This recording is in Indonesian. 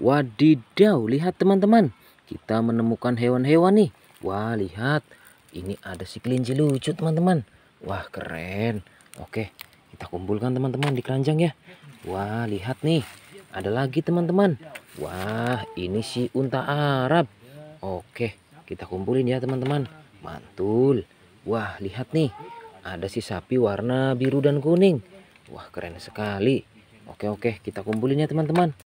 Wadidaw, lihat teman-teman. Kita menemukan hewan-hewan nih. Wah, lihat. Ini ada si kelinci lucu, teman-teman. Wah, keren. Oke, kita kumpulkan teman-teman di keranjang ya. Wah, lihat nih. Ada lagi teman-teman. Wah, ini si unta Arab. Oke, kita kumpulin ya teman-teman. Mantul. Wah, lihat nih. Ada si sapi warna biru dan kuning. Wah, keren sekali. Oke, oke, kita kumpulin ya teman-teman.